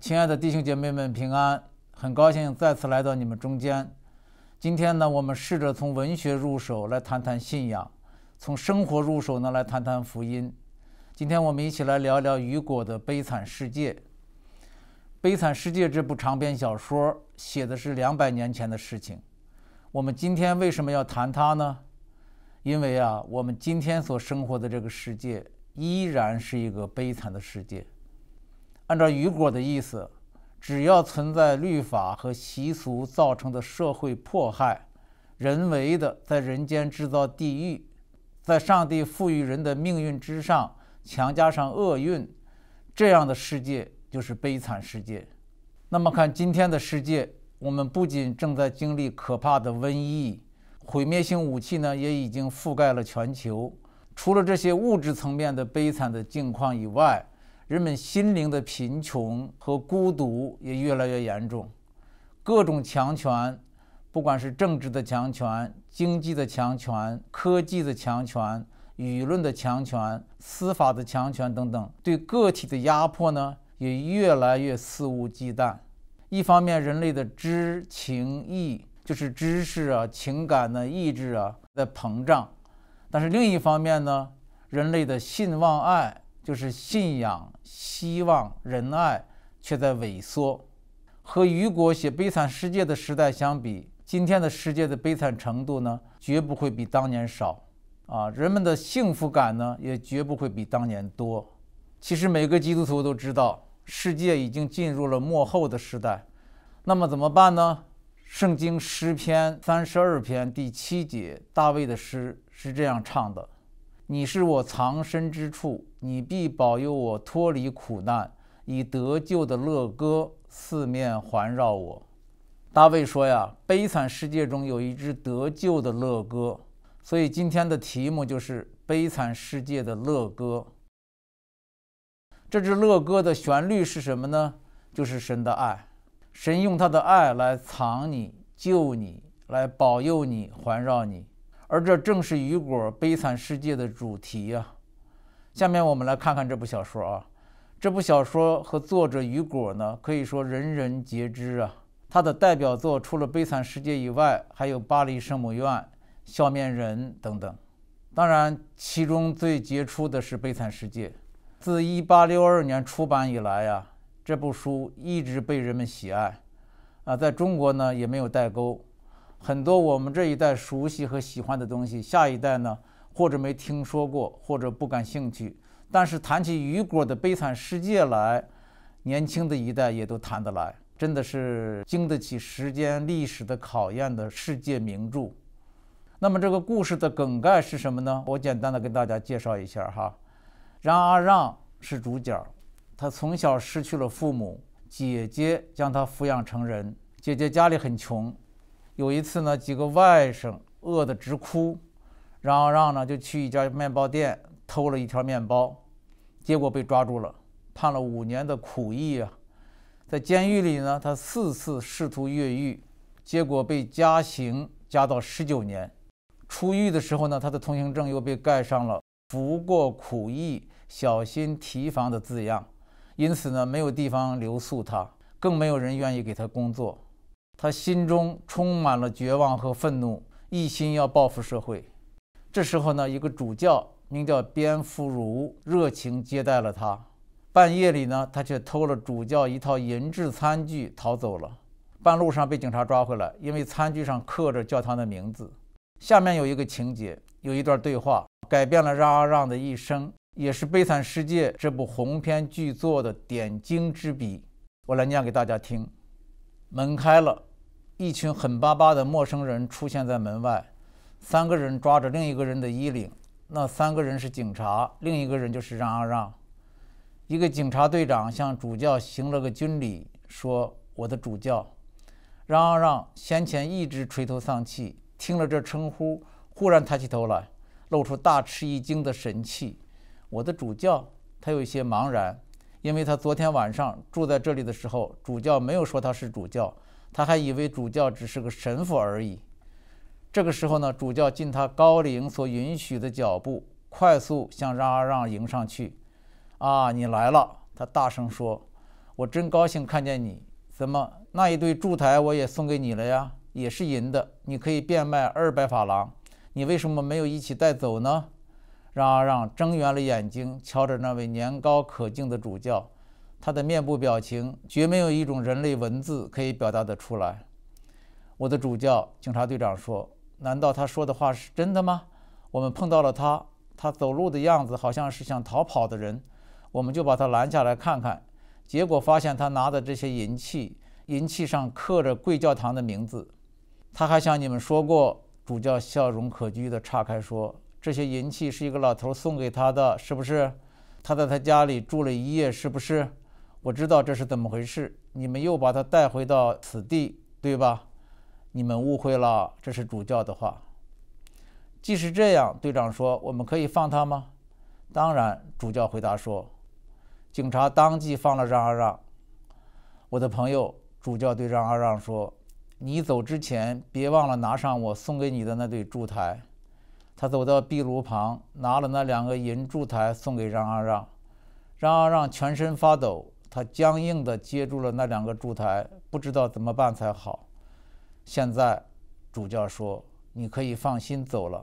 亲爱的弟兄姐妹们，平安！很高兴再次来到你们中间。今天呢，我们试着从文学入手来谈谈信仰，从生活入手呢来谈谈福音。今天我们一起来聊聊雨果的《悲惨世界》。《悲惨世界》这部长篇小说写的是两百年前的事情。我们今天为什么要谈它呢？因为啊，我们今天所生活的这个世界依然是一个悲惨的世界。按照雨果的意思，只要存在律法和习俗造成的社会迫害，人为的在人间制造地狱，在上帝赋予人的命运之上强加上厄运，这样的世界就是悲惨世界。那么，看今天的世界，我们不仅正在经历可怕的瘟疫，毁灭性武器呢也已经覆盖了全球。除了这些物质层面的悲惨的境况以外，人们心灵的贫穷和孤独也越来越严重，各种强权，不管是政治的强权、经济的强权、科技的强权、舆论的强权、司法的强权等等，对个体的压迫呢，也越来越肆无忌惮。一方面，人类的知情意，就是知识啊、情感呢、意志啊，在膨胀；但是另一方面呢，人类的信望爱。就是信仰、希望、仁爱，却在萎缩。和雨果写《悲惨世界》的时代相比，今天的世界的悲惨程度呢，绝不会比当年少。啊，人们的幸福感呢，也绝不会比当年多。其实，每个基督徒都知道，世界已经进入了末后的时代。那么怎么办呢？圣经诗篇三十二篇第七节，大卫的诗是这样唱的。你是我藏身之处，你必保佑我脱离苦难，以得救的乐歌四面环绕我。大卫说呀，悲惨世界中有一支得救的乐歌，所以今天的题目就是《悲惨世界的乐歌》。这支乐歌的旋律是什么呢？就是神的爱，神用他的爱来藏你、救你、来保佑你、环绕你。而这正是雨果《悲惨世界》的主题呀。下面我们来看看这部小说啊。这部小说和作者雨果呢，可以说人人皆知啊。他的代表作除了《悲惨世界》以外，还有《巴黎圣母院》《笑面人》等等。当然，其中最杰出的是《悲惨世界》。自1862年出版以来呀，这部书一直被人们喜爱啊。在中国呢，也没有代沟。很多我们这一代熟悉和喜欢的东西，下一代呢，或者没听说过，或者不感兴趣。但是谈起雨果的《悲惨世界》来，年轻的一代也都谈得来，真的是经得起时间历史的考验的世界名著。那么这个故事的梗概是什么呢？我简单的跟大家介绍一下哈。冉阿让是主角，他从小失去了父母，姐姐将他抚养成人。姐姐家里很穷。有一次呢，几个外甥饿得直哭，嚷嚷呢就去一家面包店偷了一条面包，结果被抓住了，判了五年的苦役啊。在监狱里呢，他四次试图越狱，结果被加刑加到十九年。出狱的时候呢，他的通行证又被盖上了“服过苦役，小心提防”的字样，因此呢，没有地方留宿他，更没有人愿意给他工作。他心中充满了绝望和愤怒，一心要报复社会。这时候呢，一个主教名叫蝙蝠儒热情接待了他。半夜里呢，他却偷了主教一套银质餐具逃走了。半路上被警察抓回来，因为餐具上刻着教堂的名字。下面有一个情节，有一段对话，改变了让阿让的一生，也是《悲惨世界》这部鸿篇巨作的点睛之笔。我来念给大家听。门开了。一群狠巴巴的陌生人出现在门外，三个人抓着另一个人的衣领。那三个人是警察，另一个人就是让让。一个警察队长向主教行了个军礼，说：“我的主教。”让让先前一直垂头丧气，听了这称呼，忽然抬起头来，露出大吃一惊的神气。“我的主教？”他有些茫然，因为他昨天晚上住在这里的时候，主教没有说他是主教。他还以为主教只是个神父而已。这个时候呢，主教尽他高龄所允许的脚步，快速向让阿让迎上去。“啊，你来了！”他大声说，“我真高兴看见你。怎么，那一对柱台我也送给你了呀？也是银的，你可以变卖二百法郎。你为什么没有一起带走呢？”让阿让睁圆了眼睛，瞧着那位年高可敬的主教。他的面部表情绝没有一种人类文字可以表达得出来。我的主教，警察队长说：“难道他说的话是真的吗？”我们碰到了他，他走路的样子好像是想逃跑的人，我们就把他拦下来看看。结果发现他拿的这些银器，银器上刻着贵教堂的名字。他还向你们说过。主教笑容可掬地岔开说：“这些银器是一个老头送给他的是不是？他在他家里住了一夜，是不是？”我知道这是怎么回事，你们又把他带回到此地，对吧？你们误会了，这是主教的话。即使这样，队长说：“我们可以放他吗？”当然，主教回答说：“警察当即放了让二让。”我的朋友，主教对让二让说：“你走之前，别忘了拿上我送给你的那对烛台。”他走到壁炉旁，拿了那两个银烛台送给让二让。让二让全身发抖。他僵硬地接住了那两个烛台，不知道怎么办才好。现在，主教说：“你可以放心走了。”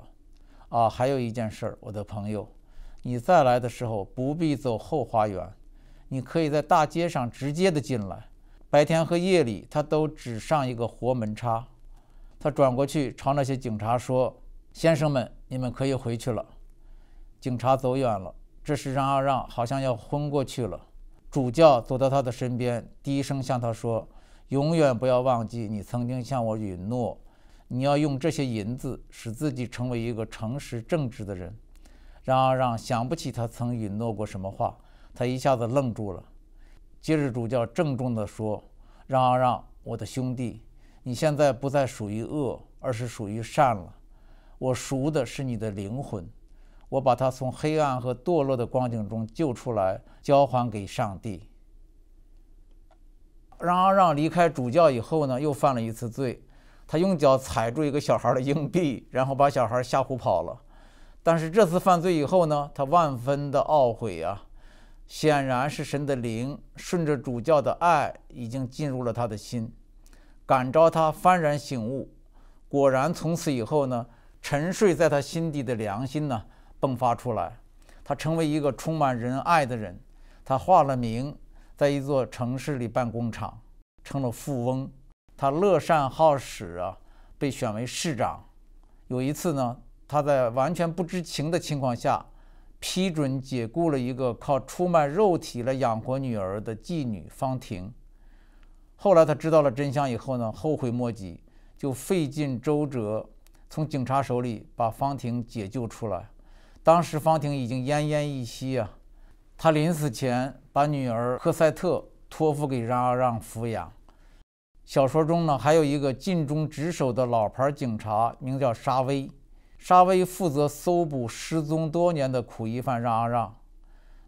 啊，还有一件事儿，我的朋友，你再来的时候不必走后花园，你可以在大街上直接的进来。白天和夜里，他都只上一个活门插。他转过去朝那些警察说：“先生们，你们可以回去了。”警察走远了，这时让二让好像要昏过去了。主教走到他的身边，低声向他说：“永远不要忘记，你曾经向我允诺，你要用这些银子使自己成为一个诚实正直的人。”让而让想不起他曾允诺过什么话，他一下子愣住了。接着，主教郑重地说：“让而让，我的兄弟，你现在不再属于恶，而是属于善了。我赎的是你的灵魂。”我把他从黑暗和堕落的光景中救出来，交还给上帝。让阿让离开主教以后呢，又犯了一次罪。他用脚踩住一个小孩的硬币，然后把小孩吓唬跑了。但是这次犯罪以后呢，他万分的懊悔啊！显然是神的灵顺着主教的爱已经进入了他的心，感召他幡然醒悟。果然，从此以后呢，沉睡在他心底的良心呢。迸发出来，他成为一个充满仁爱的人。他化了名，在一座城市里办工厂，成了富翁。他乐善好施啊，被选为市长。有一次呢，他在完全不知情的情况下，批准解雇了一个靠出卖肉体来养活女儿的妓女方婷。后来他知道了真相以后呢，后悔莫及，就费尽周折从警察手里把方婷解救出来。当时方婷已经奄奄一息啊，她临死前把女儿科赛特托付给让阿让抚养。小说中呢，还有一个尽忠职守的老牌警察，名叫沙威。沙威负责搜捕失踪多年的苦役犯让阿让。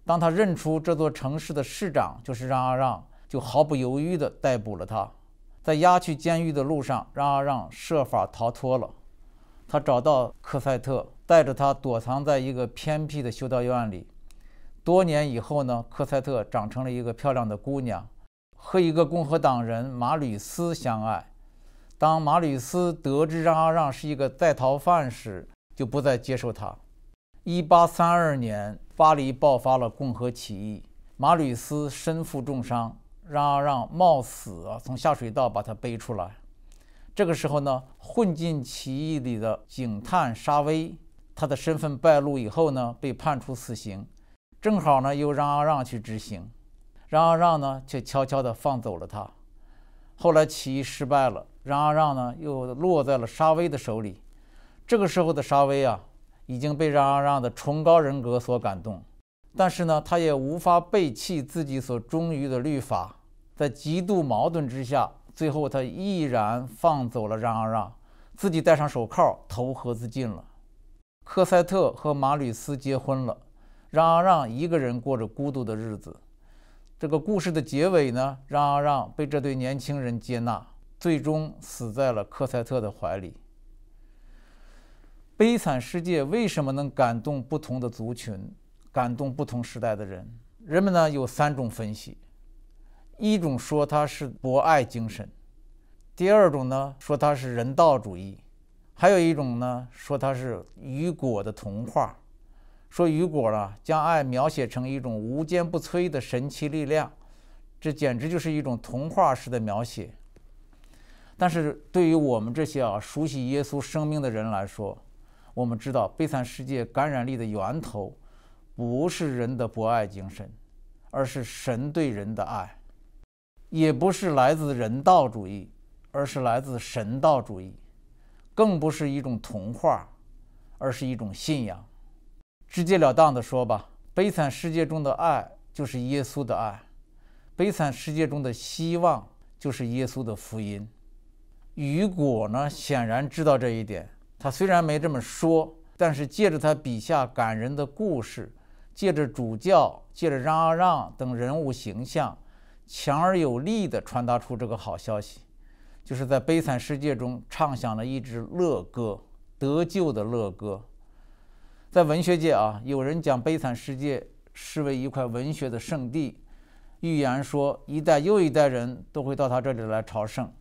当他认出这座城市的市长就是让阿让，就毫不犹豫地逮捕了他。在押去监狱的路上，让阿让设法逃脱了。他找到科赛特。带着他躲藏在一个偏僻的修道院里。多年以后呢，科赛特长成了一个漂亮的姑娘，和一个共和党人马吕斯相爱。当马吕斯得知让阿让是一个在逃犯时，就不再接受他。1832年，巴黎爆发了共和起义，马吕斯身负重伤，让阿让冒死啊从下水道把他背出来。这个时候呢，混进起义里的警探沙威。他的身份败露以后呢，被判处死刑，正好呢又让阿让去执行，让阿让呢却悄悄地放走了他。后来起义失败了，让阿让呢又落在了沙威的手里。这个时候的沙威啊，已经被让阿让的崇高人格所感动，但是呢，他也无法背弃自己所忠于的律法，在极度矛盾之下，最后他毅然放走了让阿让，自己戴上手铐投河自尽了。科塞特和马吕斯结婚了，让阿让一个人过着孤独的日子。这个故事的结尾呢，让阿让被这对年轻人接纳，最终死在了科塞特的怀里。悲惨世界为什么能感动不同的族群，感动不同时代的人？人们呢有三种分析：一种说它是博爱精神；第二种呢说它是人道主义。还有一种呢，说它是雨果的童话，说雨果呢将爱描写成一种无坚不摧的神奇力量，这简直就是一种童话式的描写。但是，对于我们这些啊熟悉耶稣生命的人来说，我们知道悲惨世界感染力的源头，不是人的博爱精神，而是神对人的爱，也不是来自人道主义，而是来自神道主义。更不是一种童话，而是一种信仰。直截了当地说吧，悲惨世界中的爱就是耶稣的爱，悲惨世界中的希望就是耶稣的福音。雨果呢，显然知道这一点，他虽然没这么说，但是借着他笔下感人的故事，借着主教、借着让阿让等人物形象，强而有力地传达出这个好消息。就是在悲惨世界中唱响了一支乐歌，得救的乐歌。在文学界啊，有人将悲惨世界视为一块文学的圣地，预言说一代又一代人都会到他这里来朝圣。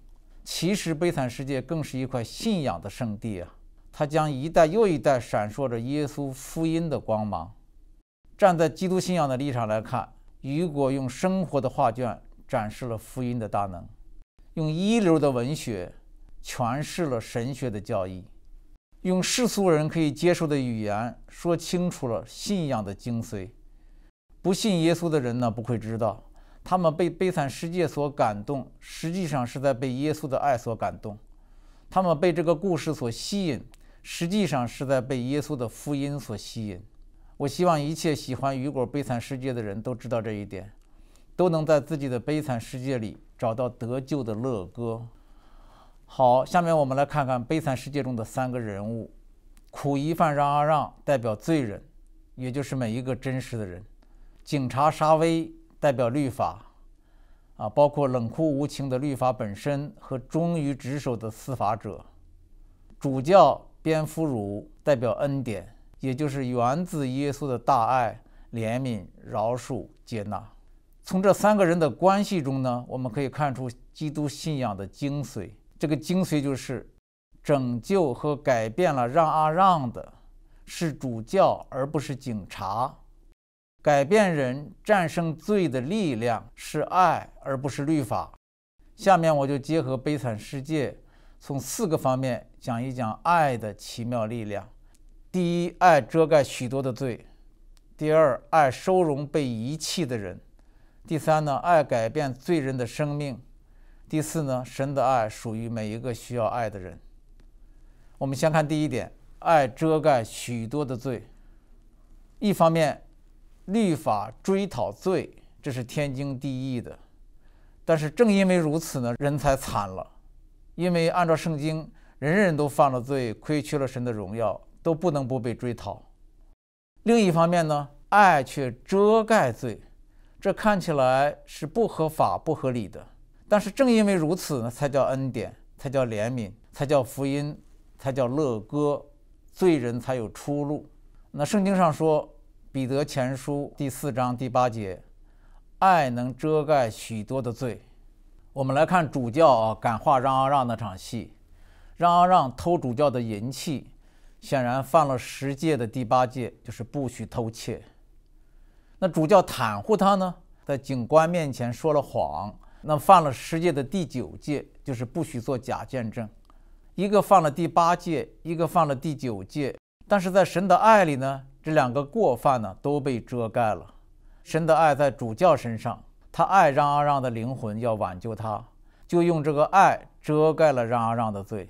其实，悲惨世界更是一块信仰的圣地啊！它将一代又一代闪烁着耶稣福音的光芒。站在基督信仰的立场来看，雨果用生活的画卷展示了福音的大能。用一流的文学诠释了神学的教义，用世俗人可以接受的语言说清楚了信仰的精髓。不信耶稣的人呢，不会知道，他们被《悲惨世界》所感动，实际上是在被耶稣的爱所感动；他们被这个故事所吸引，实际上是在被耶稣的福音所吸引。我希望一切喜欢雨果《悲惨世界》的人都知道这一点。都能在自己的悲惨世界里找到得救的乐歌。好，下面我们来看看悲惨世界中的三个人物：苦役犯让阿让代表罪人，也就是每一个真实的人；警察沙威代表律法，啊，包括冷酷无情的律法本身和忠于职守的司法者；主教蝙蝠乳代表恩典，也就是源自耶稣的大爱、怜悯、饶恕、接纳。从这三个人的关系中呢，我们可以看出基督信仰的精髓。这个精髓就是，拯救和改变了让啊让的是主教而不是警察，改变人、战胜罪的力量是爱而不是律法。下面我就结合《悲惨世界》，从四个方面讲一讲爱的奇妙力量。第一，爱遮盖许多的罪；第二，爱收容被遗弃的人。第三呢，爱改变罪人的生命；第四呢，神的爱属于每一个需要爱的人。我们先看第一点，爱遮盖许多的罪。一方面，律法追讨罪，这是天经地义的；但是正因为如此呢，人才惨了，因为按照圣经，人人都犯了罪，亏缺了神的荣耀，都不能不被追讨。另一方面呢，爱却遮盖罪。这看起来是不合法、不合理的，但是正因为如此呢，才叫恩典，才叫怜悯，才叫福音，才叫乐歌，罪人才有出路。那圣经上说，《彼得前书》第四章第八节：“爱能遮盖许多的罪。”我们来看主教啊，感化让阿让那场戏，让阿让偷主教的银器，显然犯了十戒的第八戒，就是不许偷窃。那主教袒护他呢，在警官面前说了谎，那犯了世界的第九戒，就是不许做假见证。一个犯了第八戒，一个犯了第九戒。但是在神的爱里呢，这两个过犯呢都被遮盖了。神的爱在主教身上，他爱让阿让的灵魂要挽救他，就用这个爱遮盖了让阿让的罪，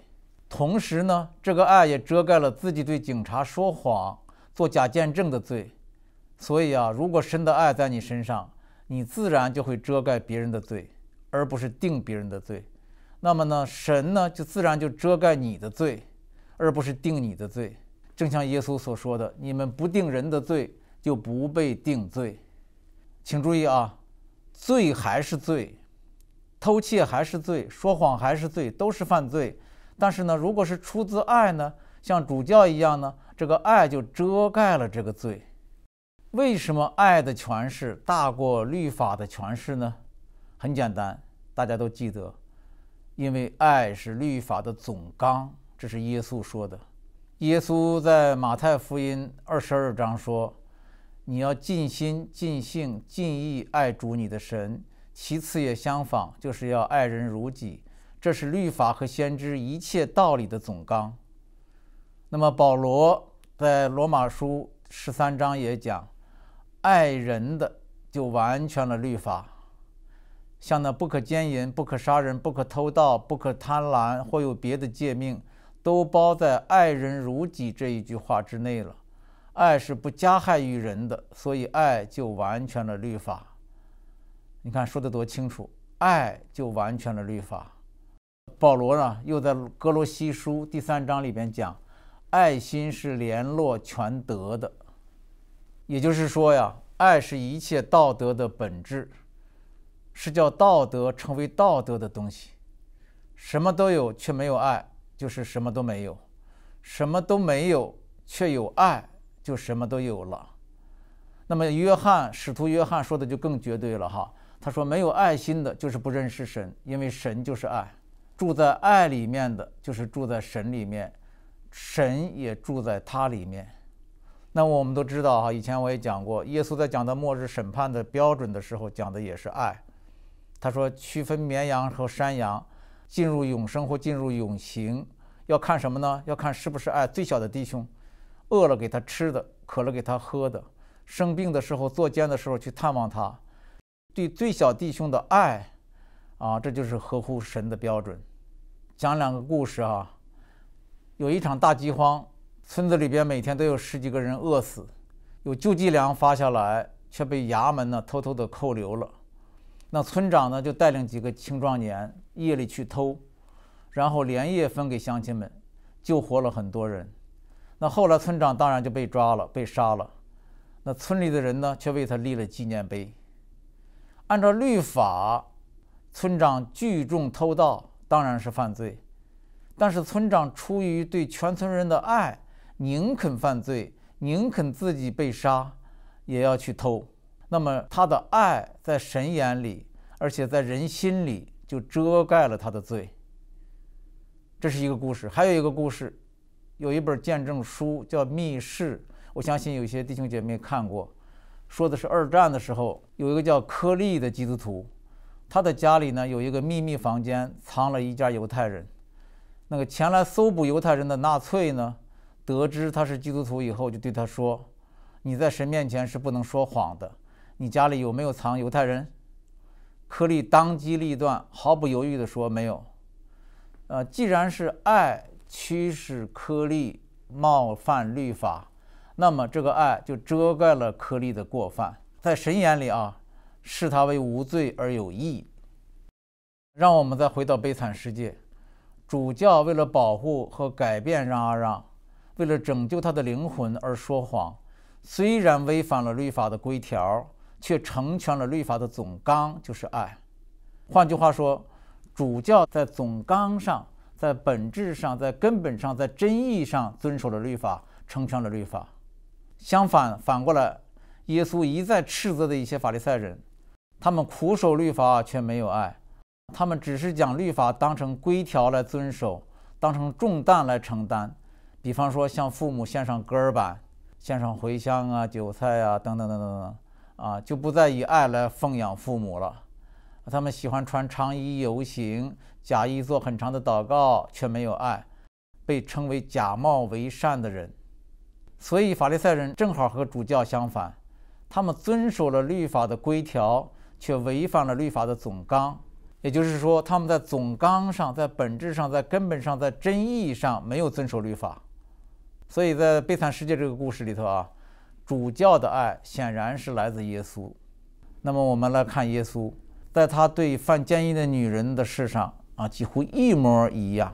同时呢，这个爱也遮盖了自己对警察说谎、做假见证的罪。所以啊，如果神的爱在你身上，你自然就会遮盖别人的罪，而不是定别人的罪。那么呢，神呢就自然就遮盖你的罪，而不是定你的罪。正像耶稣所说的：“你们不定人的罪，就不被定罪。”请注意啊，罪还是罪，偷窃还是罪，说谎还是罪，都是犯罪。但是呢，如果是出自爱呢，像主教一样呢，这个爱就遮盖了这个罪。为什么爱的诠释大过律法的诠释呢？很简单，大家都记得，因为爱是律法的总纲，这是耶稣说的。耶稣在马太福音二十二章说：“你要尽心、尽性、尽意爱主你的神。”其次也相仿，就是要爱人如己，这是律法和先知一切道理的总纲。那么保罗在罗马书十三章也讲。爱人的就完全了律法，像那不可奸淫、不可杀人、不可偷盗、不可贪婪，或有别的诫命，都包在“爱人如己”这一句话之内了。爱是不加害于人的，所以爱就完全了律法。你看说的多清楚，爱就完全了律法。保罗呢，又在《哥罗西书》第三章里边讲，爱心是联络全德的。也就是说呀，爱是一切道德的本质，是叫道德成为道德的东西。什么都有却没有爱，就是什么都没有；什么都没有却有爱，就什么都有了。那么约翰使徒约翰说的就更绝对了哈，他说没有爱心的就是不认识神，因为神就是爱。住在爱里面的，就是住在神里面，神也住在他里面。那我们都知道哈，以前我也讲过，耶稣在讲到末日审判的标准的时候，讲的也是爱。他说，区分绵羊和山羊，进入永生或进入永刑，要看什么呢？要看是不是爱最小的弟兄，饿了给他吃的，渴了给他喝的，生病的时候、作奸的时候去探望他，对最小弟兄的爱，啊，这就是合乎神的标准。讲两个故事啊，有一场大饥荒。村子里边每天都有十几个人饿死，有救济粮发下来，却被衙门呢偷偷的扣留了。那村长呢就带领几个青壮年夜里去偷，然后连夜分给乡亲们，救活了很多人。那后来村长当然就被抓了，被杀了。那村里的人呢却为他立了纪念碑。按照律法，村长聚众偷盗当然是犯罪，但是村长出于对全村人的爱。宁肯犯罪，宁肯自己被杀，也要去偷。那么他的爱在神眼里，而且在人心里就遮盖了他的罪。这是一个故事，还有一个故事，有一本见证书叫《密室》，我相信有些弟兄姐妹看过，说的是二战的时候，有一个叫柯利的基督徒，他的家里呢有一个秘密房间，藏了一家犹太人。那个前来搜捕犹太人的纳粹呢？得知他是基督徒以后，就对他说：“你在神面前是不能说谎的。你家里有没有藏犹太人？”柯利当机立断，毫不犹豫地说：“没有。”呃，既然是爱驱使柯利冒犯律法，那么这个爱就遮盖了柯利的过犯，在神眼里啊，视他为无罪而有意。让我们再回到悲惨世界，主教为了保护和改变让阿让。为了拯救他的灵魂而说谎，虽然违反了律法的规条，却成全了律法的总纲，就是爱。换句话说，主教在总纲上，在本质上，在根本上，在真义上遵守了律法，成全了律法。相反，反过来，耶稣一再斥责的一些法利赛人，他们苦守律法却没有爱，他们只是将律法当成规条来遵守，当成重担来承担。比方说，向父母献上歌儿吧，献上茴香啊、韭菜啊等等等等等啊，就不再以爱来奉养父母了。他们喜欢穿长衣游行，假意做很长的祷告，却没有爱，被称为假冒为善的人。所以，法利赛人正好和主教相反，他们遵守了律法的规条，却违反了律法的总纲。也就是说，他们在总纲上、在本质上、在根本上、在真意义上，没有遵守律法。所以在《悲惨世界》这个故事里头啊，主教的爱显然是来自耶稣。那么我们来看耶稣，在他对犯奸淫的女人的事上啊，几乎一模一样。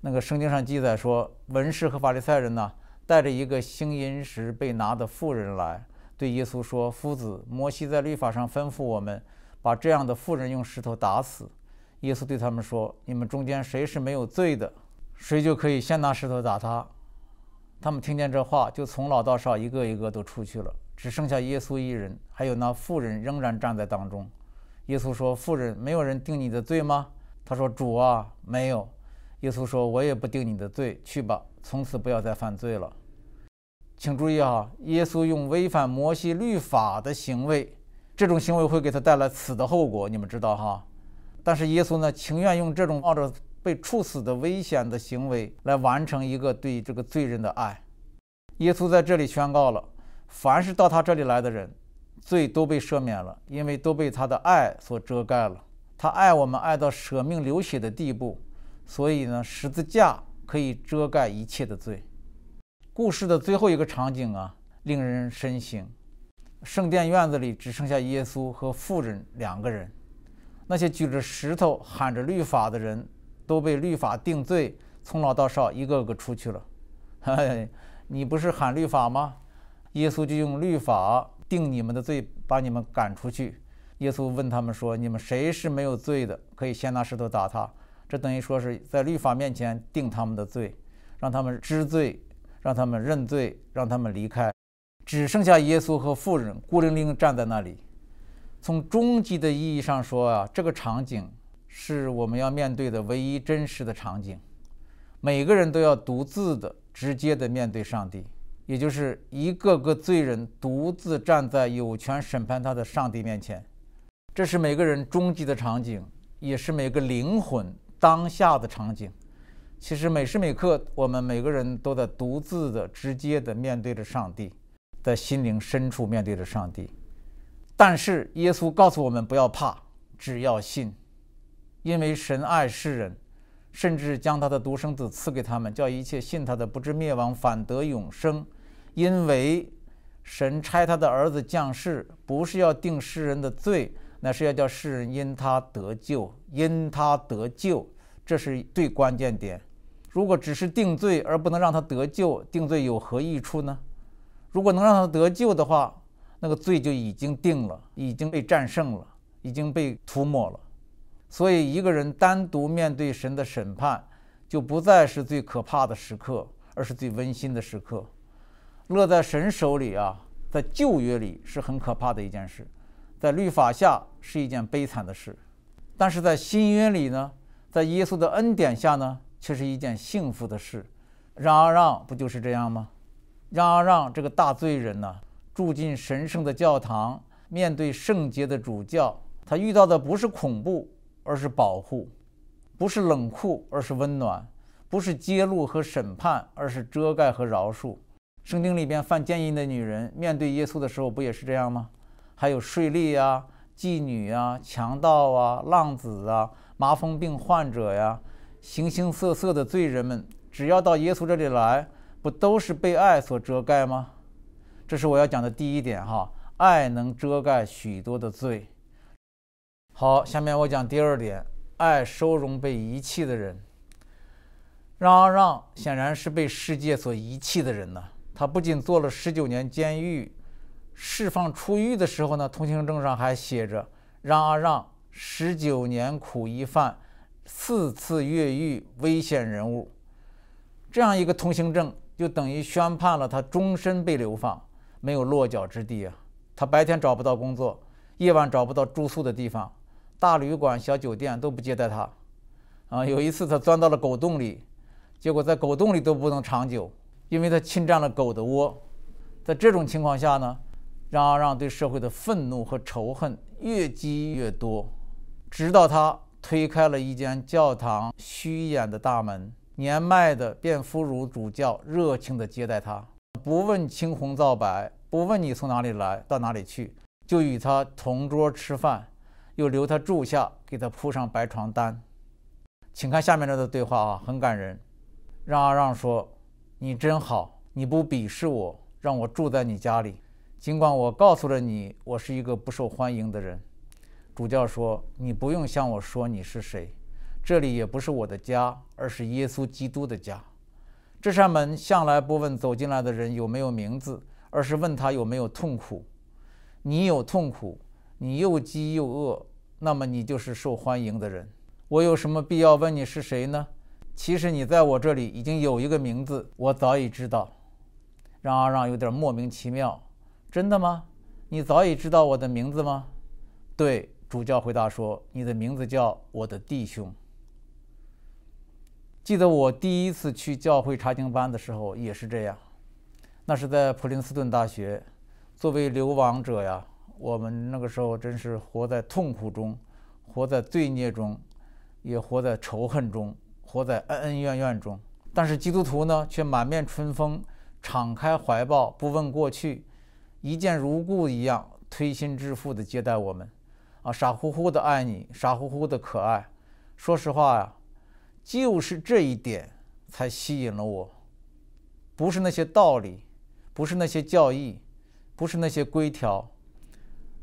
那个圣经上记载说，文士和法利赛人呢，带着一个行淫时被拿的妇人来，对耶稣说：“夫子，摩西在律法上吩咐我们，把这样的妇人用石头打死。”耶稣对他们说：“你们中间谁是没有罪的，谁就可以先拿石头打他。”他们听见这话，就从老到少一个一个都出去了，只剩下耶稣一人，还有那妇人仍然站在当中。耶稣说：“妇人，没有人定你的罪吗？”他说：“主啊，没有。”耶稣说：“我也不定你的罪，去吧，从此不要再犯罪了。”请注意啊，耶稣用违反摩西律法的行为，这种行为会给他带来死的后果，你们知道哈？但是耶稣呢，情愿用这种冒着。被处死的危险的行为，来完成一个对这个罪人的爱。耶稣在这里宣告了：凡是到他这里来的人，罪都被赦免了，因为都被他的爱所遮盖了。他爱我们，爱到舍命流血的地步，所以呢，十字架可以遮盖一切的罪。故事的最后一个场景啊，令人深省。圣殿院子里只剩下耶稣和妇人两个人，那些举着石头喊着律法的人。都被律法定罪，从老到少一个个出去了。你不是喊律法吗？耶稣就用律法定你们的罪，把你们赶出去。耶稣问他们说：“你们谁是没有罪的？可以先拿石头打他。”这等于说是在律法面前定他们的罪，让他们知罪，让他们认罪，让他们离开。只剩下耶稣和妇人孤零零站在那里。从终极的意义上说啊，这个场景。是我们要面对的唯一真实的场景，每个人都要独自的、直接的面对上帝，也就是一个个罪人独自站在有权审判他的上帝面前。这是每个人终极的场景，也是每个灵魂当下的场景。其实每时每刻，我们每个人都在独自的、直接的面对着上帝，在心灵深处面对着上帝。但是耶稣告诉我们：不要怕，只要信。因为神爱世人，甚至将他的独生子赐给他们，叫一切信他的不至灭亡，反得永生。因为神差他的儿子降世，不是要定世人的罪，那是要叫世人因他得救。因他得救，这是最关键点。如果只是定罪而不能让他得救，定罪有何益处呢？如果能让他得救的话，那个罪就已经定了，已经被战胜了，已经被涂抹了。所以，一个人单独面对神的审判，就不再是最可怕的时刻，而是最温馨的时刻。乐在神手里啊，在旧约里是很可怕的一件事，在律法下是一件悲惨的事，但是在新约里呢，在耶稣的恩典下呢，却是一件幸福的事。让而让不就是这样吗？让而让这个大罪人呢，住进神圣的教堂，面对圣洁的主教，他遇到的不是恐怖。而是保护，不是冷酷，而是温暖；不是揭露和审判，而是遮盖和饶恕。圣经里边犯奸淫的女人面对耶稣的时候，不也是这样吗？还有税吏啊、妓女啊、强盗啊、浪子啊、麻风病患者呀，形形色色的罪人们，只要到耶稣这里来，不都是被爱所遮盖吗？这是我要讲的第一点哈，爱能遮盖许多的罪。好，下面我讲第二点：爱收容被遗弃的人。让阿让显然是被世界所遗弃的人呢。他不仅坐了十九年监狱，释放出狱的时候呢，通行证上还写着“让阿让，十九年苦役犯，四次越狱，危险人物”，这样一个通行证就等于宣判了他终身被流放，没有落脚之地啊。他白天找不到工作，夜晚找不到住宿的地方。大旅馆、小酒店都不接待他，啊！有一次，他钻到了狗洞里，结果在狗洞里都不能长久，因为他侵占了狗的窝。在这种情况下呢，让让对社会的愤怒和仇恨越积越多，直到他推开了一间教堂虚掩的大门。年迈的便俘虏主教热情地接待他，不问青红皂白，不问你从哪里来，到哪里去，就与他同桌吃饭。又留他住下，给他铺上白床单。请看下面这段对话啊，很感人。让阿让说：“你真好，你不鄙视我，让我住在你家里，尽管我告诉了你，我是一个不受欢迎的人。”主教说：“你不用向我说你是谁，这里也不是我的家，而是耶稣基督的家。这扇门向来不问走进来的人有没有名字，而是问他有没有痛苦。你有痛苦。”你又饥又饿，那么你就是受欢迎的人。我有什么必要问你是谁呢？其实你在我这里已经有一个名字，我早已知道。让阿让有点莫名其妙。真的吗？你早已知道我的名字吗？对，主教回答说：“你的名字叫我的弟兄。”记得我第一次去教会查经班的时候也是这样，那是在普林斯顿大学，作为流亡者呀。我们那个时候真是活在痛苦中，活在罪孽中，也活在仇恨中，活在恩恩怨怨中。但是基督徒呢，却满面春风，敞开怀抱，不问过去，一见如故一样，推心置腹的接待我们，啊，傻乎乎的爱你，傻乎乎的可爱。说实话呀，就是这一点才吸引了我，不是那些道理，不是那些教义，不是那些规条。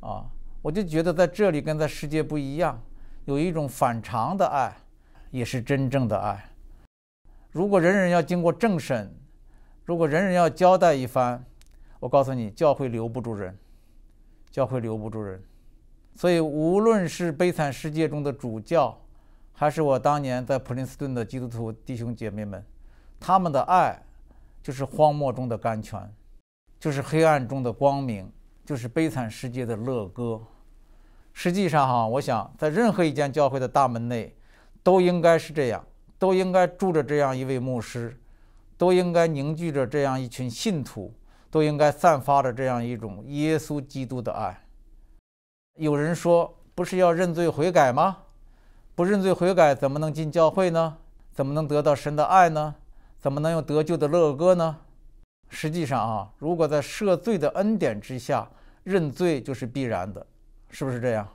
啊，我就觉得在这里跟在世界不一样，有一种反常的爱，也是真正的爱。如果人人要经过政审，如果人人要交代一番，我告诉你，教会留不住人，教会留不住人。所以，无论是悲惨世界中的主教，还是我当年在普林斯顿的基督徒弟兄姐妹们，他们的爱就是荒漠中的甘泉，就是黑暗中的光明。就是悲惨世界的乐歌。实际上，哈，我想在任何一间教会的大门内，都应该是这样，都应该住着这样一位牧师，都应该凝聚着这样一群信徒，都应该散发着这样一种耶稣基督的爱。有人说，不是要认罪悔改吗？不认罪悔改怎么能进教会呢？怎么能得到神的爱呢？怎么能有得救的乐歌呢？实际上啊，如果在赦罪的恩典之下认罪，就是必然的，是不是这样？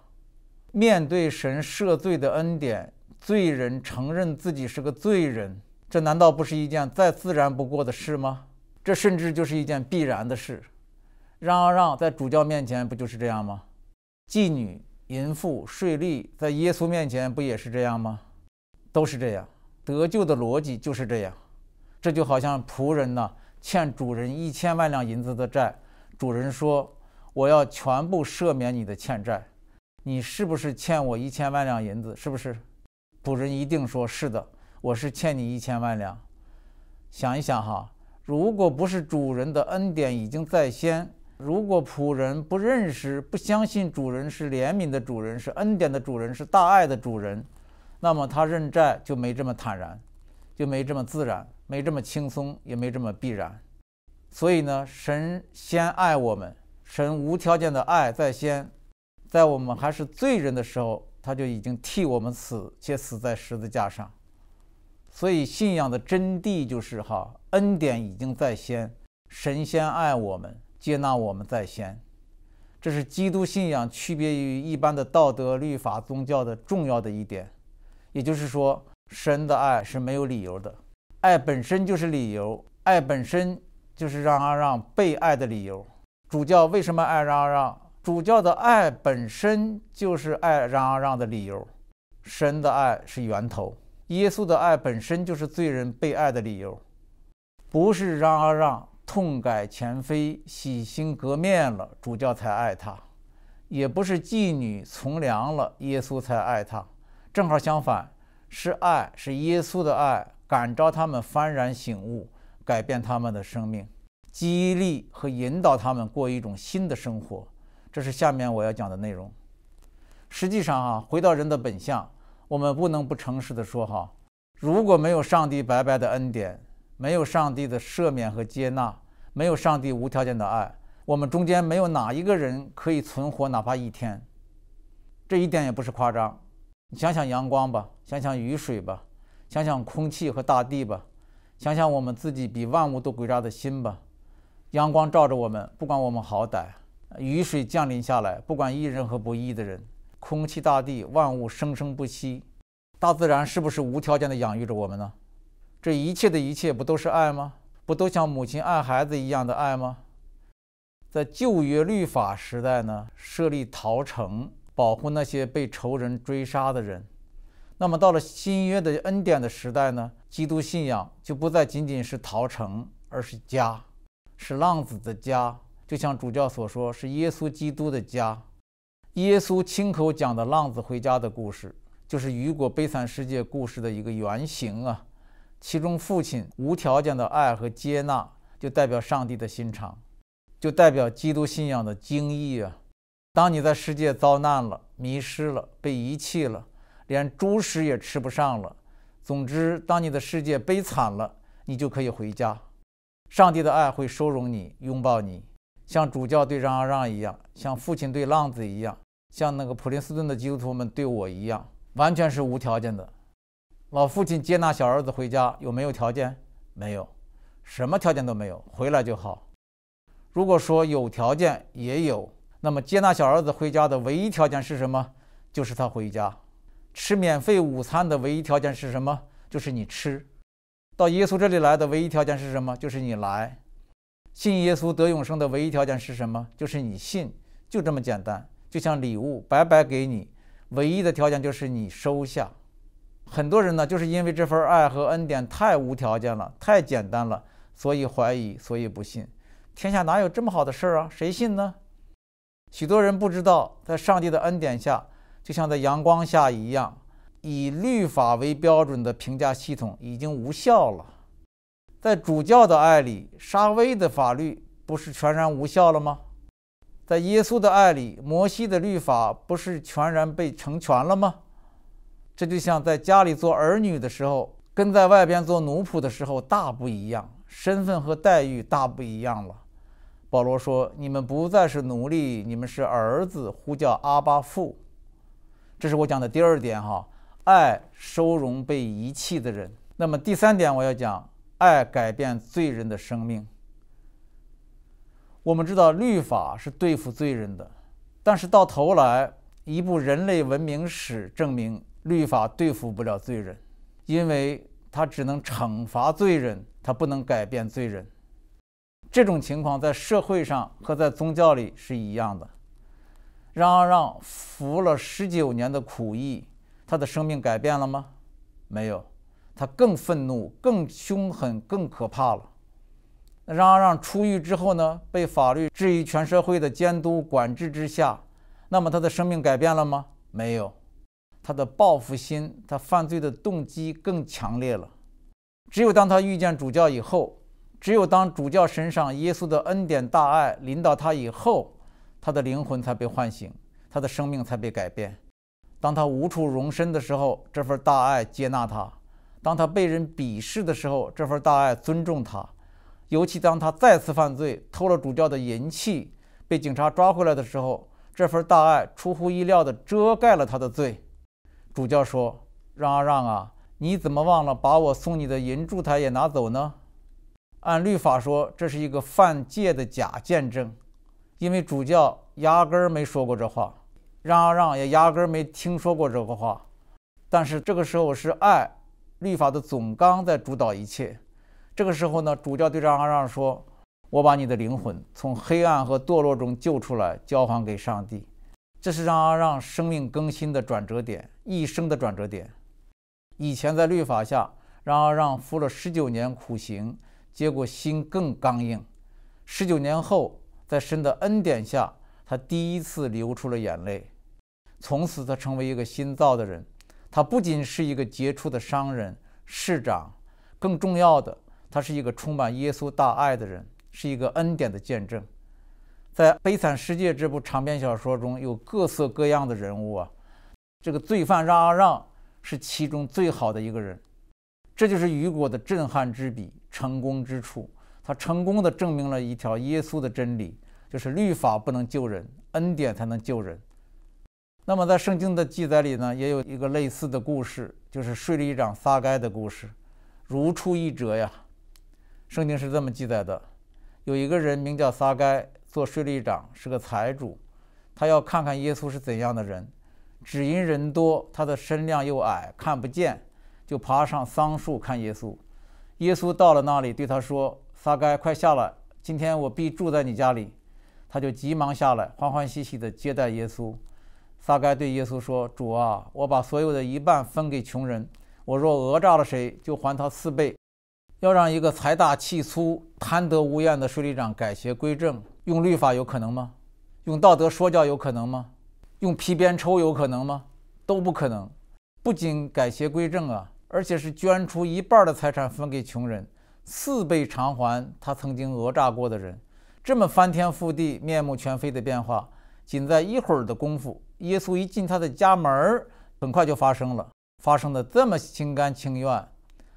面对神赦罪的恩典，罪人承认自己是个罪人，这难道不是一件再自然不过的事吗？这甚至就是一件必然的事。让让在主教面前不就是这样吗？妓女、淫妇、税吏在耶稣面前不也是这样吗？都是这样，得救的逻辑就是这样。这就好像仆人呢。欠主人一千万两银子的债，主人说：“我要全部赦免你的欠债，你是不是欠我一千万两银子？是不是？”仆人一定说：“是的，我是欠你一千万两。”想一想哈，如果不是主人的恩典已经在先，如果仆人不认识、不相信主人是怜悯的主人，是恩典的主人，是大爱的主人，那么他认债就没这么坦然，就没这么自然。没这么轻松，也没这么必然，所以呢，神先爱我们，神无条件的爱在先，在我们还是罪人的时候，他就已经替我们死，且死在十字架上。所以信仰的真谛就是哈，恩典已经在先，神先爱我们，接纳我们在先，这是基督信仰区别于一般的道德、律法、宗教的重要的一点。也就是说，神的爱是没有理由的。爱本身就是理由，爱本身就是让阿让被爱的理由。主教为什么爱让阿让？主教的爱本身就是爱让阿让的理由。神的爱是源头，耶稣的爱本身就是罪人被爱的理由，不是让阿让痛改前非、洗心革面了，主教才爱他；也不是妓女从良了，耶稣才爱他。正好相反，是爱，是耶稣的爱。感召他们幡然醒悟，改变他们的生命，激励和引导他们过一种新的生活。这是下面我要讲的内容。实际上，哈，回到人的本相，我们不能不诚实的说，哈，如果没有上帝白白的恩典，没有上帝的赦免和接纳，没有上帝无条件的爱，我们中间没有哪一个人可以存活哪怕一天。这一点也不是夸张。你想想阳光吧，想想雨水吧。想想空气和大地吧，想想我们自己比万物都诡诈的心吧。阳光照着我们，不管我们好歹；雨水降临下来，不管意人和不意的人。空气、大地、万物生生不息，大自然是不是无条件地养育着我们呢？这一切的一切，不都是爱吗？不都像母亲爱孩子一样的爱吗？在旧约律法时代呢，设立逃城，保护那些被仇人追杀的人。那么，到了新约的恩典的时代呢？基督信仰就不再仅仅是逃城，而是家，是浪子的家。就像主教所说，是耶稣基督的家。耶稣亲口讲的浪子回家的故事，就是雨果《悲惨世界》故事的一个原型啊。其中，父亲无条件的爱和接纳，就代表上帝的心肠，就代表基督信仰的精义啊。当你在世界遭难了、迷失了、被遗弃了，连猪食也吃不上了。总之，当你的世界悲惨了，你就可以回家。上帝的爱会收容你，拥抱你，像主教对让·阿让一样，像父亲对浪子一样，像那个普林斯顿的基督徒们对我一样，完全是无条件的。老父亲接纳小儿子回家有没有条件？没有，什么条件都没有，回来就好。如果说有条件也有，那么接纳小儿子回家的唯一条件是什么？就是他回家。吃免费午餐的唯一条件是什么？就是你吃。到耶稣这里来的唯一条件是什么？就是你来。信耶稣得永生的唯一条件是什么？就是你信。就这么简单。就像礼物白白给你，唯一的条件就是你收下。很多人呢，就是因为这份爱和恩典太无条件了，太简单了，所以怀疑，所以不信。天下哪有这么好的事儿啊？谁信呢？许多人不知道，在上帝的恩典下。就像在阳光下一样，以律法为标准的评价系统已经无效了。在主教的爱里，沙威的法律不是全然无效了吗？在耶稣的爱里，摩西的律法不是全然被成全了吗？这就像在家里做儿女的时候，跟在外边做奴仆的时候大不一样，身份和待遇大不一样了。保罗说：“你们不再是奴隶，你们是儿子，呼叫阿巴父。”这是我讲的第二点，哈，爱收容被遗弃的人。那么第三点，我要讲，爱改变罪人的生命。我们知道，律法是对付罪人的，但是到头来，一部人类文明史证明，律法对付不了罪人，因为他只能惩罚罪人，他不能改变罪人。这种情况在社会上和在宗教里是一样的。嚷嚷服了十九年的苦役，他的生命改变了吗？没有，他更愤怒、更凶狠、更可怕了。嚷嚷出狱之后呢，被法律置于全社会的监督管制之下，那么他的生命改变了吗？没有，他的报复心、他犯罪的动机更强烈了。只有当他遇见主教以后，只有当主教身上耶稣的恩典大爱临到他以后。他的灵魂才被唤醒，他的生命才被改变。当他无处容身的时候，这份大爱接纳他；当他被人鄙视的时候，这份大爱尊重他。尤其当他再次犯罪，偷了主教的银器，被警察抓回来的时候，这份大爱出乎意料地遮盖了他的罪。主教说：“让啊让啊，你怎么忘了把我送你的银烛台也拿走呢？”按律法说，这是一个犯戒的假见证。因为主教压根儿没说过这话，让阿让也压根儿没听说过这个话。但是这个时候是爱，律法的总纲在主导一切。这个时候呢，主教对让阿让说：“我把你的灵魂从黑暗和堕落中救出来，交还给上帝，这是让阿让生命更新的转折点，一生的转折点。以前在律法下，让阿让服了十九年苦刑，结果心更刚硬。十九年后。”在神的恩典下，他第一次流出了眼泪。从此，他成为一个新造的人。他不仅是一个杰出的商人、市长，更重要的，他是一个充满耶稣大爱的人，是一个恩典的见证。在《悲惨世界》这部长篇小说中，有各色各样的人物啊。这个罪犯让阿让是其中最好的一个人。这就是雨果的震撼之笔，成功之处。他成功的证明了一条耶稣的真理，就是律法不能救人，恩典才能救人。那么在圣经的记载里呢，也有一个类似的故事，就是税吏长撒该的故事，如出一辙呀。圣经是这么记载的：有一个人名叫撒该，做税吏长，是个财主。他要看看耶稣是怎样的人，只因人多，他的身量又矮，看不见，就爬上桑树看耶稣。耶稣到了那里，对他说。撒该，快下来！今天我必住在你家里。他就急忙下来，欢欢喜喜地接待耶稣。撒该对耶稣说：“主啊，我把所有的一半分给穷人。我若讹诈了谁，就还他四倍。要让一个财大气粗、贪得无厌的税吏长改邪归正，用律法有可能吗？用道德说教有可能吗？用皮鞭抽有可能吗？都不可能。不仅改邪归正啊，而且是捐出一半的财产分给穷人。”四倍偿还他曾经讹诈过的人，这么翻天覆地、面目全非的变化，仅在一会儿的功夫。耶稣一进他的家门儿，很快就发生了，发生的这么心甘情愿，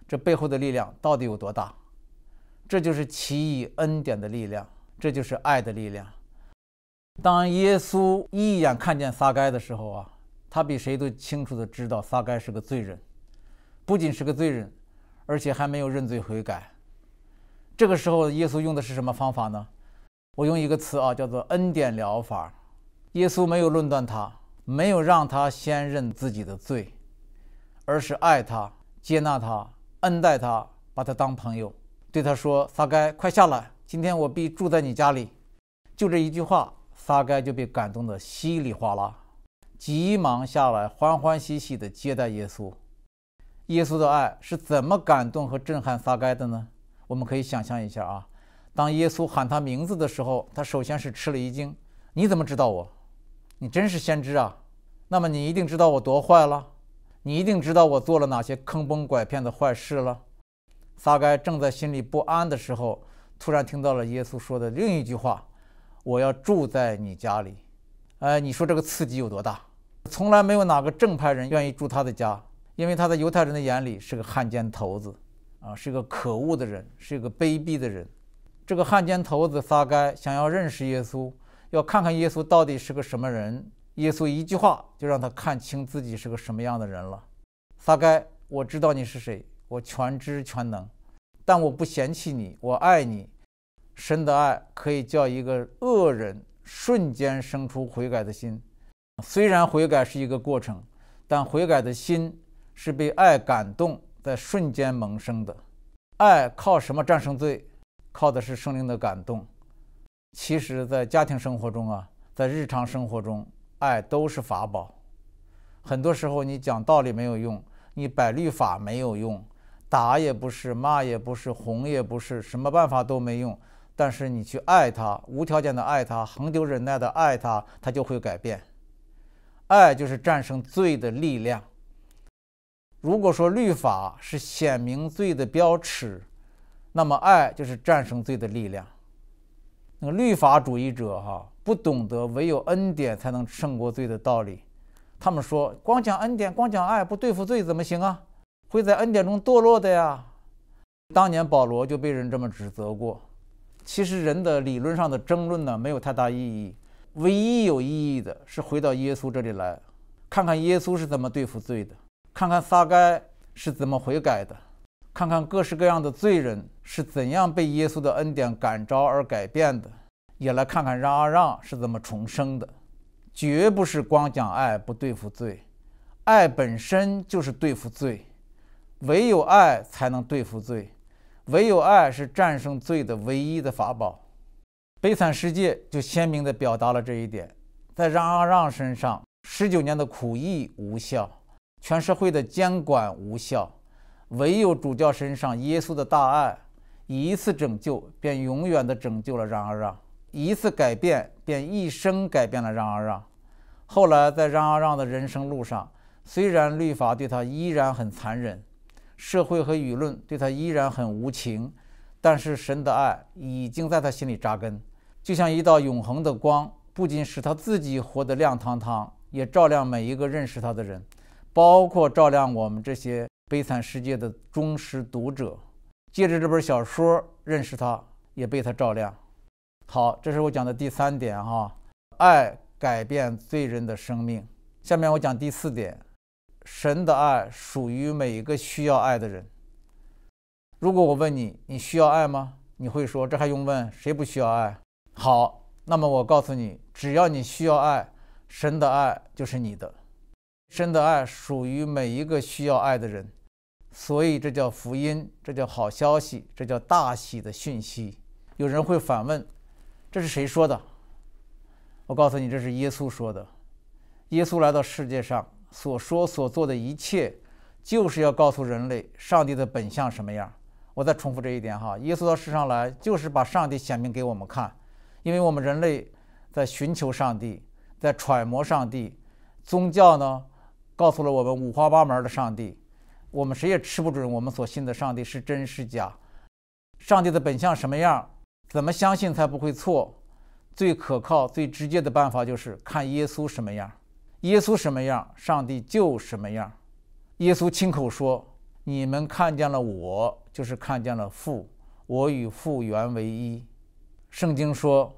这背后的力量到底有多大？这就是奇异恩典的力量，这就是爱的力量。当耶稣一眼看见撒该的时候啊，他比谁都清楚的知道撒该是个罪人，不仅是个罪人，而且还没有认罪悔改。这个时候，耶稣用的是什么方法呢？我用一个词啊，叫做恩典疗法。耶稣没有论断他，没有让他先认自己的罪，而是爱他、接纳他、恩待他，把他当朋友，对他说：“撒该，快下来，今天我必住在你家里。”就这一句话，撒该就被感动得稀里哗啦，急忙下来，欢欢喜喜地接待耶稣。耶稣的爱是怎么感动和震撼撒该的呢？我们可以想象一下啊，当耶稣喊他名字的时候，他首先是吃了一惊：“你怎么知道我？你真是先知啊！那么你一定知道我多坏了，你一定知道我做了哪些坑蒙拐骗的坏事了。”撒该正在心里不安的时候，突然听到了耶稣说的另一句话：“我要住在你家里。”哎，你说这个刺激有多大？从来没有哪个正派人愿意住他的家，因为他在犹太人的眼里是个汉奸头子。啊，是个可恶的人，是一个卑鄙的人。这个汉奸头子撒该想要认识耶稣，要看看耶稣到底是个什么人。耶稣一句话就让他看清自己是个什么样的人了。撒该，我知道你是谁，我全知全能，但我不嫌弃你，我爱你。神的爱可以叫一个恶人瞬间生出悔改的心。虽然悔改是一个过程，但悔改的心是被爱感动。在瞬间萌生的爱，靠什么战胜罪？靠的是圣灵的感动。其实，在家庭生活中啊，在日常生活中，爱都是法宝。很多时候，你讲道理没有用，你摆律法没有用，打也不是，骂也不是，哄也不是，什么办法都没用。但是，你去爱他，无条件的爱他，恒久忍耐的爱他，他就会改变。爱就是战胜罪的力量。如果说律法是显明罪的标尺，那么爱就是战胜罪的力量。那个律法主义者哈，不懂得唯有恩典才能胜过罪的道理。他们说，光讲恩典，光讲爱，不对付罪怎么行啊？会在恩典中堕落的呀。当年保罗就被人这么指责过。其实人的理论上的争论呢，没有太大意义。唯一有意义的是回到耶稣这里来，看看耶稣是怎么对付罪的。看看撒该是怎么悔改的，看看各式各样的罪人是怎样被耶稣的恩典感召而改变的，也来看看让阿让是怎么重生的。绝不是光讲爱不对付罪，爱本身就是对付罪，唯有爱才能对付罪，唯有爱是战胜罪的唯一的法宝。悲惨世界就鲜明地表达了这一点，在让阿让身上，十九年的苦役无效。全社会的监管无效，唯有主教身上耶稣的大爱，一次拯救便永远的拯救了让二让；一次改变便一生改变了让二让。后来，在让二让的人生路上，虽然律法对他依然很残忍，社会和舆论对他依然很无情，但是神的爱已经在他心里扎根，就像一道永恒的光，不仅使他自己活得亮堂堂，也照亮每一个认识他的人。包括照亮我们这些悲惨世界的忠实读者，借着这本小说认识他，也被他照亮。好，这是我讲的第三点哈，爱改变罪人的生命。下面我讲第四点，神的爱属于每一个需要爱的人。如果我问你，你需要爱吗？你会说，这还用问？谁不需要爱？好，那么我告诉你，只要你需要爱，神的爱就是你的。真的爱属于每一个需要爱的人，所以这叫福音，这叫好消息，这叫大喜的讯息。有人会反问：“这是谁说的？”我告诉你，这是耶稣说的。耶稣来到世界上所说所做的一切，就是要告诉人类上帝的本相什么样。我再重复这一点哈，耶稣到世上来就是把上帝显明给我们看，因为我们人类在寻求上帝，在揣摩上帝，宗教呢？告诉了我们五花八门的上帝，我们谁也吃不准我们所信的上帝是真是假，上帝的本相什么样，怎么相信才不会错？最可靠、最直接的办法就是看耶稣什么样。耶稣什么样，上帝就什么样。耶稣亲口说：“你们看见了我，就是看见了父。我与父原为一。”圣经说：“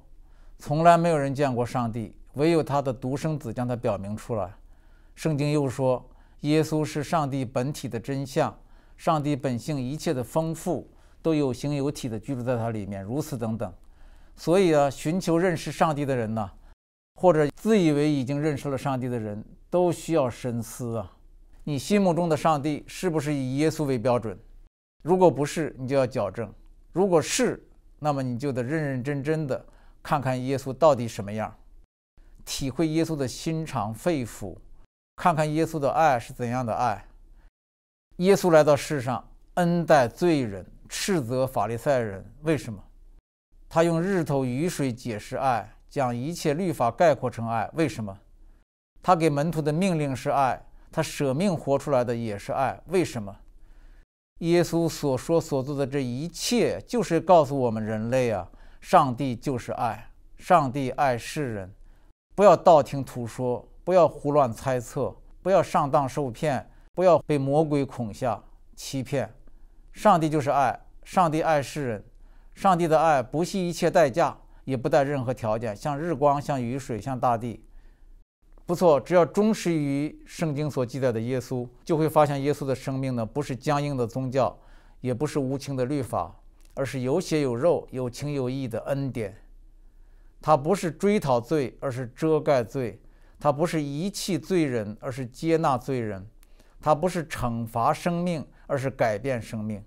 从来没有人见过上帝，唯有他的独生子将他表明出来。”圣经又说，耶稣是上帝本体的真相，上帝本性一切的丰富，都有形有体的居住在它里面，如此等等。所以啊，寻求认识上帝的人呢，或者自以为已经认识了上帝的人，都需要深思啊，你心目中的上帝是不是以耶稣为标准？如果不是，你就要矫正；如果是，那么你就得认认真真的看看耶稣到底什么样，体会耶稣的心肠肺腑。看看耶稣的爱是怎样的爱。耶稣来到世上，恩待罪人，斥责法利赛人，为什么？他用日头、雨水解释爱，将一切律法概括成爱，为什么？他给门徒的命令是爱，他舍命活出来的也是爱，为什么？耶稣所说所做的这一切，就是告诉我们人类啊，上帝就是爱，上帝爱世人，不要道听途说。不要胡乱猜测，不要上当受骗，不要被魔鬼恐吓欺骗。上帝就是爱，上帝爱世人，上帝的爱不惜一切代价，也不带任何条件，像日光，像雨水，像大地。不错，只要忠实于圣经所记载的耶稣，就会发现耶稣的生命呢，不是僵硬的宗教，也不是无情的律法，而是有血有肉、有情有义的恩典。他不是追讨罪，而是遮盖罪。他不是遗弃罪人，而是接纳罪人；他不是惩罚生命，而是改变生命。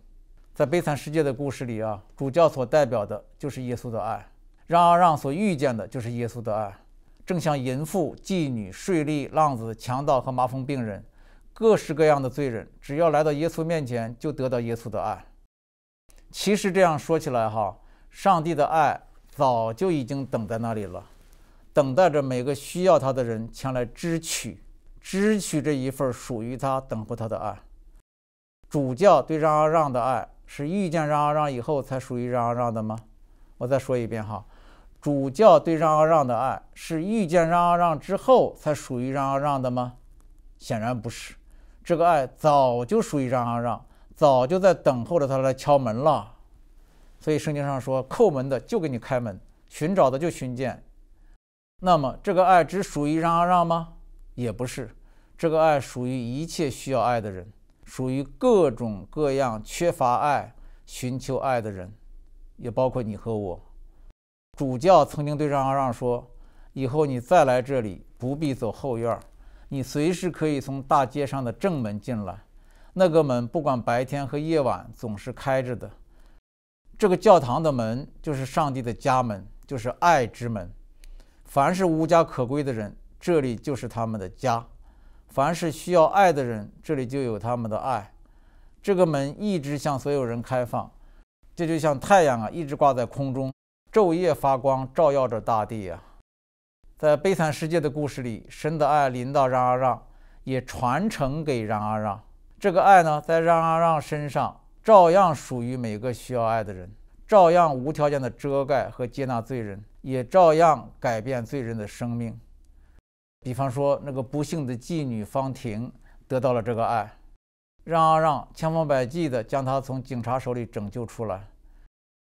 在悲惨世界的故事里啊，主教所代表的就是耶稣的爱，让阿让所遇见的就是耶稣的爱。正像淫妇、妓女、税吏、浪子、强盗和麻风病人，各式各样的罪人，只要来到耶稣面前，就得到耶稣的爱。其实这样说起来哈，上帝的爱早就已经等在那里了。等待着每个需要他的人前来支取，支取这一份属于他等候他的爱。主教对让阿让的爱是遇见让阿让以后才属于让阿让的吗？我再说一遍哈，主教对让阿让的爱是遇见让阿让之后才属于让阿让的吗？显然不是，这个爱早就属于让阿让，早就在等候着他来敲门了。所以圣经上说，叩门的就给你开门，寻找的就寻见。那么，这个爱只属于让阿让吗？也不是，这个爱属于一切需要爱的人，属于各种各样缺乏爱、寻求爱的人，也包括你和我。主教曾经对让阿让说：“以后你再来这里，不必走后院，你随时可以从大街上的正门进来。那个门，不管白天和夜晚，总是开着的。这个教堂的门，就是上帝的家门，就是爱之门。”凡是无家可归的人，这里就是他们的家；凡是需要爱的人，这里就有他们的爱。这个门一直向所有人开放，这就像太阳啊，一直挂在空中，昼夜发光，照耀着大地啊。在悲惨世界的故事里，神的爱临到让阿让，也传承给让阿让。这个爱呢，在让阿让身上，照样属于每个需要爱的人。照样无条件的遮盖和接纳罪人，也照样改变罪人的生命。比方说，那个不幸的妓女方婷得到了这个爱，让阿让千方百计地将她从警察手里拯救出来。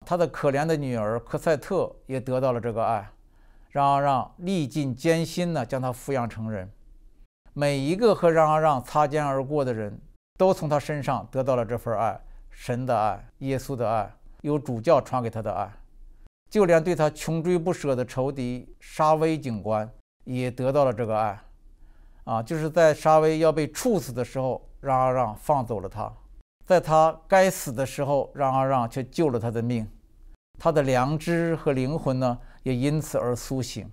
他的可怜的女儿科赛特也得到了这个爱，让阿让历尽艰辛呢将她抚养成人。每一个和让阿让擦肩而过的人都从他身上得到了这份爱，神的爱，耶稣的爱。有主教传给他的爱，就连对他穷追不舍的仇敌沙威警官也得到了这个爱。啊，就是在沙威要被处死的时候，让阿让放走了他；在他该死的时候，让阿让却救了他的命。他的良知和灵魂呢，也因此而苏醒。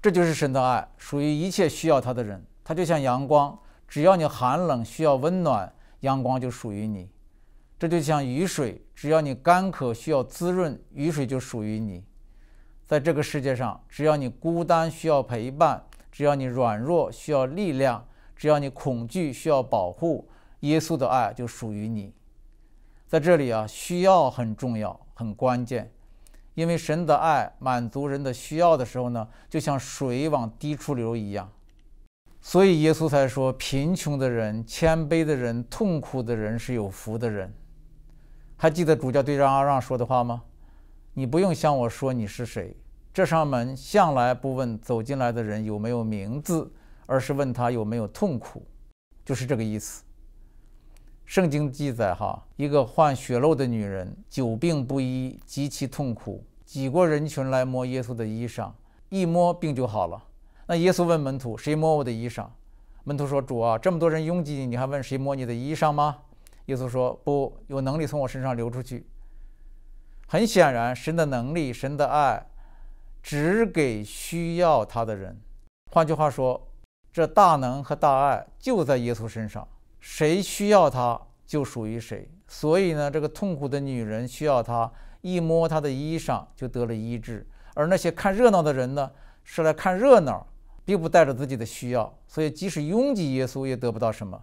这就是神的爱，属于一切需要他的人。他就像阳光，只要你寒冷需要温暖，阳光就属于你。这就像雨水，只要你干渴需要滋润，雨水就属于你。在这个世界上，只要你孤单需要陪伴，只要你软弱需要力量，只要你恐惧需要保护，耶稣的爱就属于你。在这里啊，需要很重要，很关键，因为神的爱满足人的需要的时候呢，就像水往低处流一样。所以耶稣才说，贫穷的人、谦卑的人、痛苦的人是有福的人。还记得主教对着阿让说的话吗？你不用向我说你是谁，这扇门向来不问走进来的人有没有名字，而是问他有没有痛苦，就是这个意思。圣经记载，哈，一个患血漏的女人，久病不医，极其痛苦，挤过人群来摸耶稣的衣裳，一摸病就好了。那耶稣问门徒，谁摸我的衣裳？门徒说，主啊，这么多人拥挤，你还问谁摸你的衣裳吗？耶稣说：“不，有能力从我身上流出去。”很显然，神的能力、神的爱，只给需要他的人。换句话说，这大能和大爱就在耶稣身上，谁需要他就属于谁。所以呢，这个痛苦的女人需要他，一摸他的衣裳就得了医治；而那些看热闹的人呢，是来看热闹，并不带着自己的需要，所以即使拥挤耶稣，也得不到什么。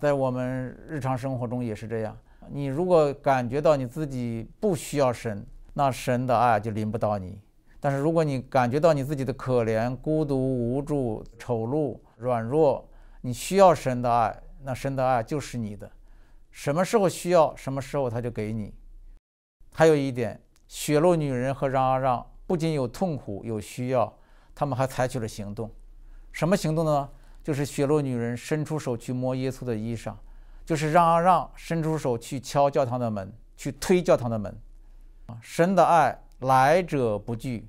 在我们日常生活中也是这样。你如果感觉到你自己不需要神，那神的爱就临不到你。但是如果你感觉到你自己的可怜、孤独、无助、丑陋、软弱，你需要神的爱，那神的爱就是你的。什么时候需要，什么时候他就给你。还有一点，血肉女人和嚷嚷不仅有痛苦有需要，他们还采取了行动。什么行动呢？就是血落女人伸出手去摸耶稣的衣裳，就是让啊让伸出手去敲教堂的门，去推教堂的门，啊！神的爱来者不拒，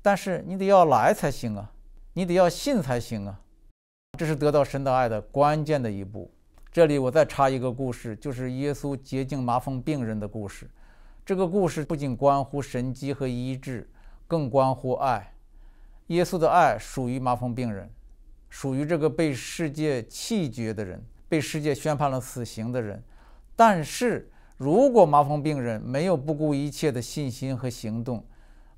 但是你得要来才行啊，你得要信才行啊，这是得到神的爱的关键的一步。这里我再插一个故事，就是耶稣洁净麻风病人的故事。这个故事不仅关乎神迹和医治，更关乎爱。耶稣的爱属于麻风病人。属于这个被世界弃绝的人，被世界宣判了死刑的人。但是如果麻风病人没有不顾一切的信心和行动，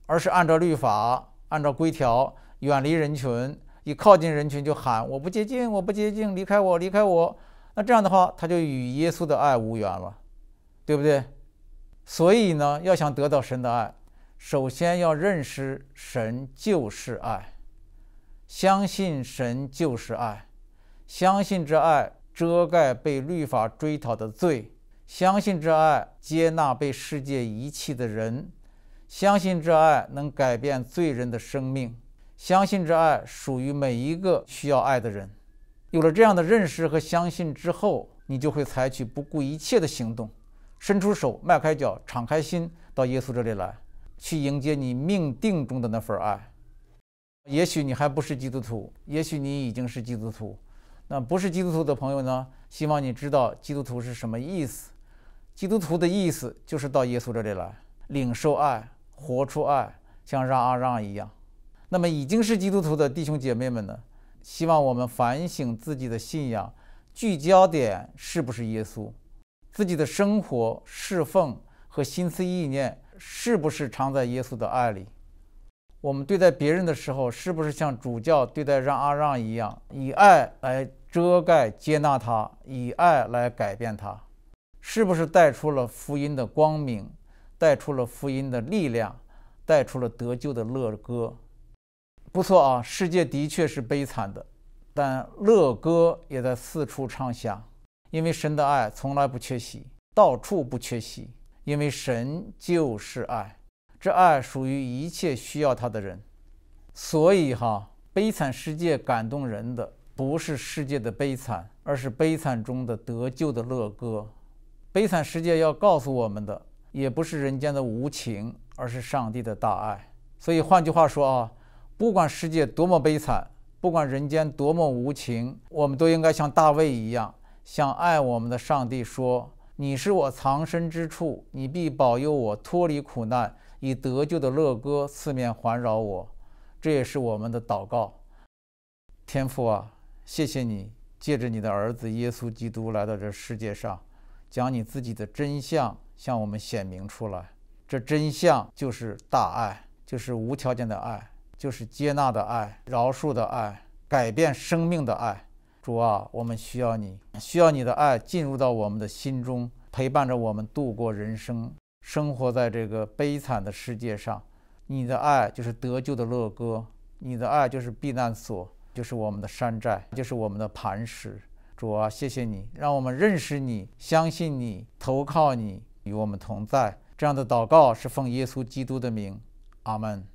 而是按照律法、按照规条，远离人群，一靠近人群就喊“我不接近，我不接近，离开我，离开我”，那这样的话，他就与耶稣的爱无缘了，对不对？所以呢，要想得到神的爱，首先要认识神就是爱。相信神就是爱，相信这爱遮盖被律法追讨的罪，相信这爱接纳被世界遗弃的人，相信这爱能改变罪人的生命，相信这爱属于每一个需要爱的人。有了这样的认识和相信之后，你就会采取不顾一切的行动，伸出手，迈开脚，敞开心，到耶稣这里来，去迎接你命定中的那份爱。也许你还不是基督徒，也许你已经是基督徒。那不是基督徒的朋友呢？希望你知道基督徒是什么意思。基督徒的意思就是到耶稣这里来，领受爱，活出爱，像让啊让一样。那么已经是基督徒的弟兄姐妹们呢？希望我们反省自己的信仰，聚焦点是不是耶稣？自己的生活、侍奉和心思意念是不是常在耶稣的爱里？我们对待别人的时候，是不是像主教对待让阿让一样，以爱来遮盖、接纳他，以爱来改变他？是不是带出了福音的光明，带出了福音的力量，带出了得救的乐歌？不错啊，世界的确是悲惨的，但乐歌也在四处唱响，因为神的爱从来不缺席，到处不缺席，因为神就是爱。这爱属于一切需要他的人，所以哈，悲惨世界感动人的不是世界的悲惨，而是悲惨中的得救的乐歌。悲惨世界要告诉我们的也不是人间的无情，而是上帝的大爱。所以换句话说啊，不管世界多么悲惨，不管人间多么无情，我们都应该像大卫一样，向爱我们的上帝说：“你是我藏身之处，你必保佑我脱离苦难。”以得救的乐歌四面环绕我，这也是我们的祷告。天父啊，谢谢你借着你的儿子耶稣基督来到这世界上，将你自己的真相向我们显明出来。这真相就是大爱，就是无条件的爱，就是接纳的爱、饶恕的爱、改变生命的爱。主啊，我们需要你，需要你的爱进入到我们的心中，陪伴着我们度过人生。生活在这个悲惨的世界上，你的爱就是得救的乐歌，你的爱就是避难所，就是我们的山寨，就是我们的磐石。主啊，谢谢你让我们认识你、相信你、投靠你，与我们同在。这样的祷告是奉耶稣基督的名，阿门。